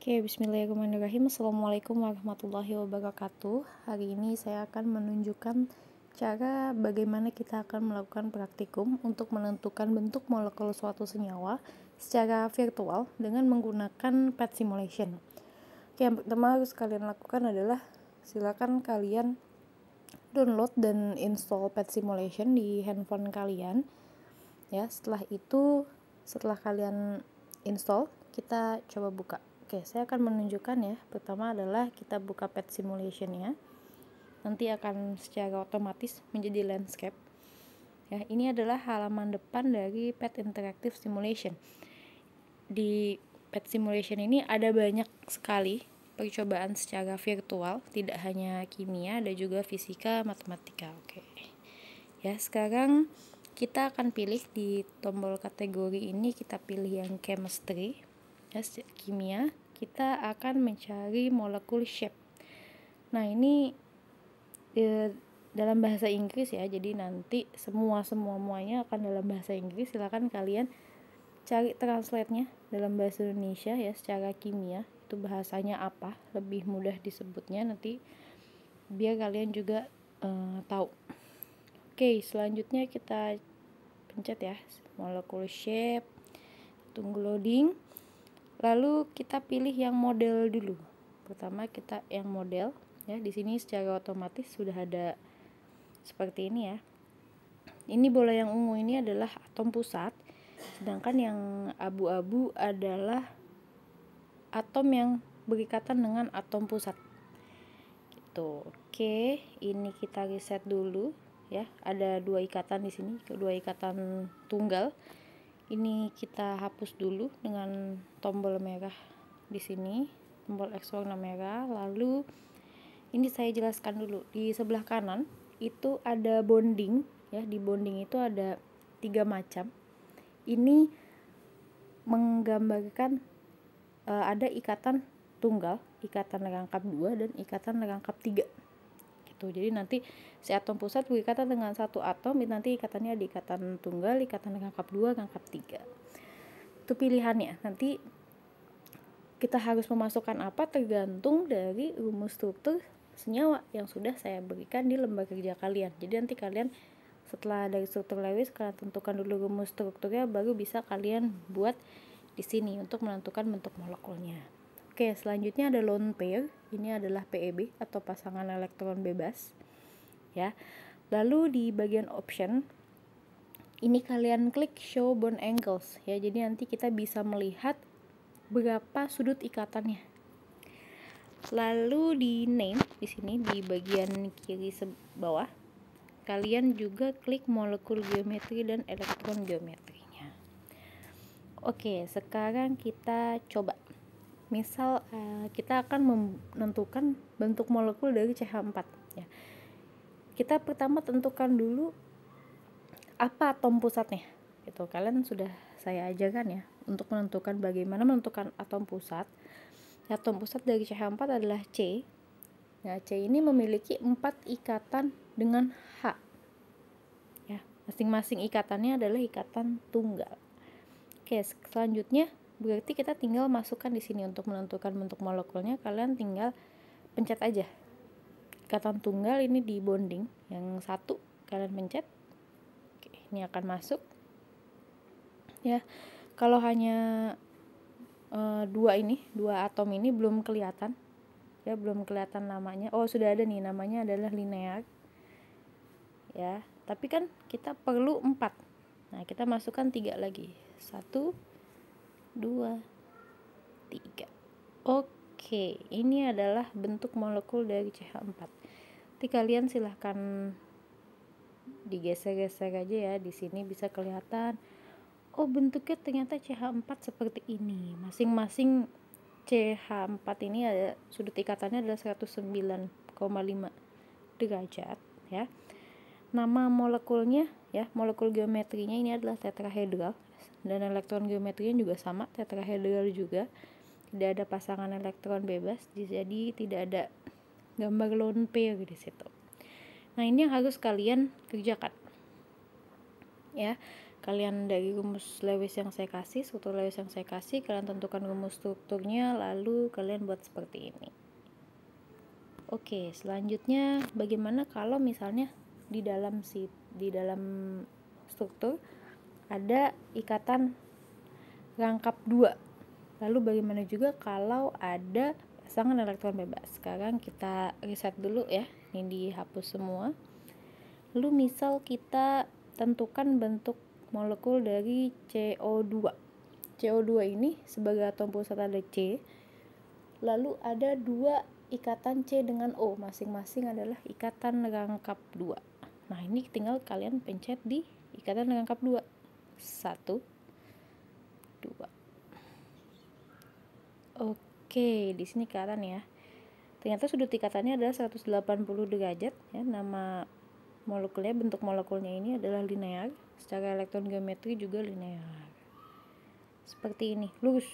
Oke, bismillahirrahmanirrahim. Assalamualaikum warahmatullahi wabarakatuh. Hari ini saya akan menunjukkan cara bagaimana kita akan melakukan praktikum untuk menentukan bentuk molekul suatu senyawa secara virtual dengan menggunakan PET simulation. Oke, yang pertama harus kalian lakukan adalah silakan kalian download dan install PET simulation di handphone kalian. Ya, setelah itu setelah kalian install, kita coba buka. Oke, saya akan menunjukkan ya. Pertama adalah kita buka pet simulation ya. Nanti akan secara otomatis menjadi landscape. Ya, ini adalah halaman depan dari pet interactive simulation. Di pet simulation ini ada banyak sekali percobaan secara virtual, tidak hanya kimia, ada juga fisika, matematika. Oke. Ya, sekarang kita akan pilih di tombol kategori ini kita pilih yang chemistry 11 kimia kita akan mencari molekul shape nah ini e, dalam bahasa Inggris ya jadi nanti semua semua muanya akan dalam bahasa Inggris silahkan kalian cari translate-nya dalam bahasa Indonesia ya secara kimia itu bahasanya apa lebih mudah disebutnya nanti biar kalian juga e, tahu oke selanjutnya kita pencet ya molekul shape tunggu loading lalu kita pilih yang model dulu pertama kita yang model ya di sini secara otomatis sudah ada seperti ini ya ini bola yang ungu ini adalah atom pusat sedangkan yang abu-abu adalah atom yang berikatan dengan atom pusat gitu oke ini kita reset dulu ya ada dua ikatan di sini kedua ikatan tunggal ini kita hapus dulu dengan tombol merah di sini tombol X warna merah lalu ini saya jelaskan dulu di sebelah kanan itu ada bonding ya di bonding itu ada tiga macam ini menggambarkan e, ada ikatan tunggal ikatan rangkap dua dan ikatan rangkap tiga satu gitu. jadi nanti si atom pusat berikatan dengan satu atom nanti ikatannya di ikatan tunggal ikatan rangkap dua rangkap tiga itu pilihannya nanti kita harus memasukkan apa tergantung dari rumus struktur senyawa yang sudah saya berikan di lembar kerja kalian jadi nanti kalian setelah dari struktur Lewis kalian tentukan dulu rumus strukturnya baru bisa kalian buat di sini untuk menentukan bentuk molekulnya Oke, selanjutnya ada lone pair. Ini adalah PEB atau pasangan elektron bebas. Ya. Lalu di bagian option ini kalian klik show bond angles ya. Jadi nanti kita bisa melihat berapa sudut ikatannya. Lalu di name di sini di bagian kiri bawah kalian juga klik molekul geometri dan elektron geometrinya. Oke, sekarang kita coba misal uh, kita akan menentukan bentuk molekul dari CH4 ya. Kita pertama tentukan dulu apa atom pusatnya. Itu kalian sudah saya ajarkan ya untuk menentukan bagaimana menentukan atom pusat. Atom pusat dari CH4 adalah C. Nah, C ini memiliki empat ikatan dengan H. Ya, masing-masing ikatannya adalah ikatan tunggal. Oke, selanjutnya berarti kita tinggal masukkan di sini untuk menentukan bentuk molekulnya kalian tinggal pencet aja ikatan tunggal ini di bonding yang satu kalian pencet Oke, ini akan masuk ya kalau hanya e, dua ini dua atom ini belum kelihatan ya belum kelihatan namanya oh sudah ada nih namanya adalah linear ya tapi kan kita perlu empat nah kita masukkan tiga lagi satu dua tiga Oke, ini adalah bentuk molekul dari CH4. Nanti kalian silahkan digesek-gesek aja ya. Di sini bisa kelihatan, oh bentuknya ternyata CH4 seperti ini. Masing-masing CH4 ini ada sudut ikatannya adalah 109,5 derajat ya. Nama molekulnya ya, molekul geometrinya ini adalah tetrahedral dan elektron geometrinya juga sama tetrahedral juga tidak ada pasangan elektron bebas jadi tidak ada gambar lone pair gitu di situ nah ini yang harus kalian kerjakan ya kalian dari rumus Lewis yang saya kasih struktur Lewis yang saya kasih kalian tentukan rumus strukturnya lalu kalian buat seperti ini Oke, selanjutnya bagaimana kalau misalnya di dalam si di dalam struktur ada ikatan rangkap dua lalu bagaimana juga kalau ada pasangan elektron bebas sekarang kita riset dulu ya ini dihapus semua lalu misal kita tentukan bentuk molekul dari CO2 CO2 ini sebagai atom pusat ada C lalu ada dua ikatan C dengan O masing-masing adalah ikatan rangkap dua nah ini tinggal kalian pencet di ikatan rangkap dua satu dua oke di sini ikatan ya ternyata sudut ikatannya adalah 180 derajat ya nama molekulnya bentuk molekulnya ini adalah linear secara elektron geometri juga linear seperti ini lurus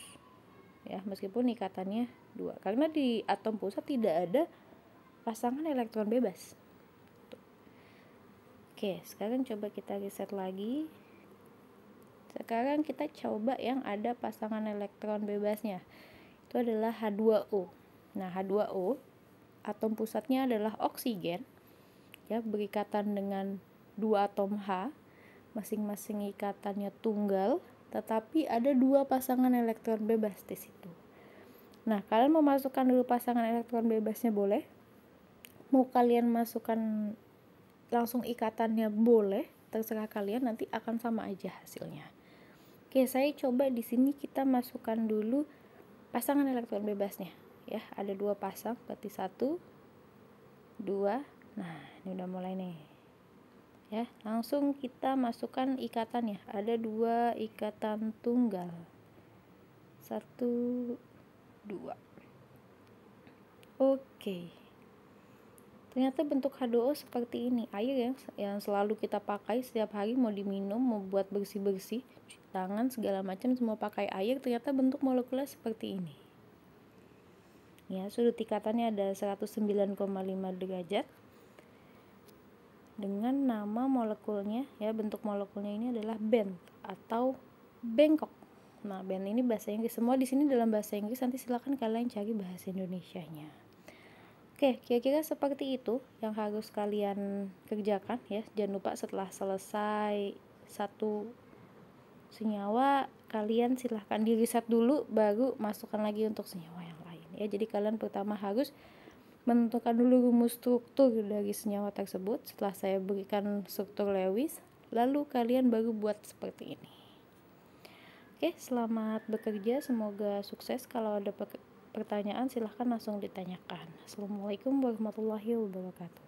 ya meskipun ikatannya dua karena di atom pusat tidak ada pasangan elektron bebas Oke, sekarang coba kita reset lagi sekarang kita coba yang ada pasangan elektron bebasnya. Itu adalah H2O. Nah, H2O atom pusatnya adalah oksigen. Ya, berikatan dengan dua atom H, masing-masing ikatannya tunggal, tetapi ada dua pasangan elektron bebas di situ. Nah, kalian mau masukkan dulu pasangan elektron bebasnya boleh. Mau kalian masukkan langsung ikatannya boleh, terserah kalian nanti akan sama aja hasilnya. Oke, saya coba di sini kita masukkan dulu pasangan elektron bebasnya ya. Ada dua pasang, berarti satu, dua. Nah, ini udah mulai nih. Ya, langsung kita masukkan ikatannya. Ada dua ikatan tunggal. Satu, dua. Oke. Okay. Ternyata bentuk H2O seperti ini, air yang, yang selalu kita pakai setiap hari mau diminum, mau buat bersih-bersih, cuci tangan, segala macam semua pakai air, ternyata bentuk molekulnya seperti ini. Ya, sudut ikatannya ada 109,5 derajat. Dengan nama molekulnya, ya bentuk molekulnya ini adalah bent atau bengkok. Nah, band ini bahasa Inggris. Semua di sini dalam bahasa Inggris. Nanti silakan kalian cari bahasa Indonesia nya Oke, kira-kira seperti itu yang harus kalian kerjakan ya. Jangan lupa setelah selesai satu senyawa, kalian silahkan di reset dulu, baru masukkan lagi untuk senyawa yang lain ya. Jadi kalian pertama harus menentukan dulu rumus struktur dari senyawa tersebut. Setelah saya berikan struktur Lewis, lalu kalian baru buat seperti ini. Oke, selamat bekerja, semoga sukses kalau ada pertanyaan silahkan langsung ditanyakan. Assalamualaikum warahmatullahi wabarakatuh.